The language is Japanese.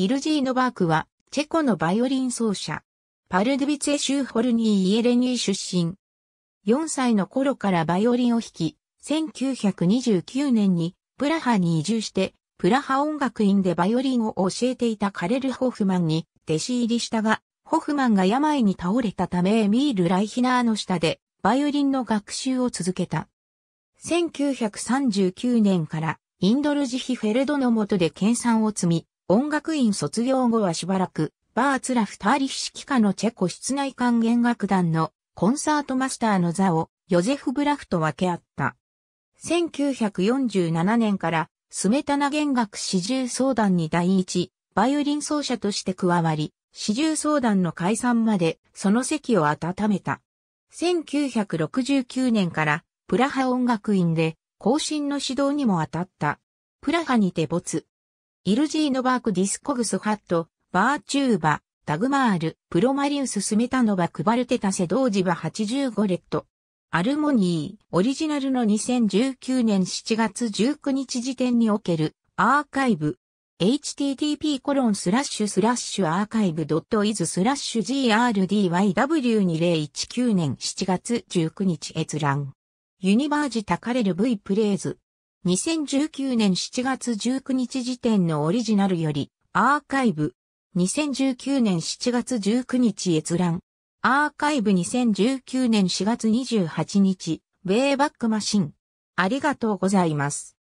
イルジーノバークは、チェコのバイオリン奏者。パルドビツェ州ホルニー・イエレニー出身。4歳の頃からバイオリンを弾き、1929年にプラハに移住して、プラハ音楽院でバイオリンを教えていたカレル・ホフマンに弟子入りしたが、ホフマンが病に倒れたためエミール・ライヒナーの下でバイオリンの学習を続けた。1939年からインドルジヒ・フェルドの下で研鑽を積み、音楽院卒業後はしばらく、バーツラフ・ターリヒ指揮下のチェコ室内管弦楽団のコンサートマスターの座をヨゼフ・ブラフと分け合った。1947年からスメタナ弦楽始終相談に第一、バイオリン奏者として加わり、始終相談の解散までその席を温めた。1969年からプラハ音楽院で後進の指導にも当たった。プラハにて没。イルジーノバークディスコグスハット、バーチューバ、タグマール、プロマリウススメタノバクバルテタセドージバ85レッド。アルモニー、オリジナルの2019年7月19日時点におけるアーカイブ。http コロンスラッシュスラッシュアーカイブ .is スラッシュ grdyw2019 年7月19日閲覧。ユニバージタカレル V プレイズ。2019年7月19日時点のオリジナルより、アーカイブ。2019年7月19日閲覧。アーカイブ2019年4月28日、ウェイバックマシン。ありがとうございます。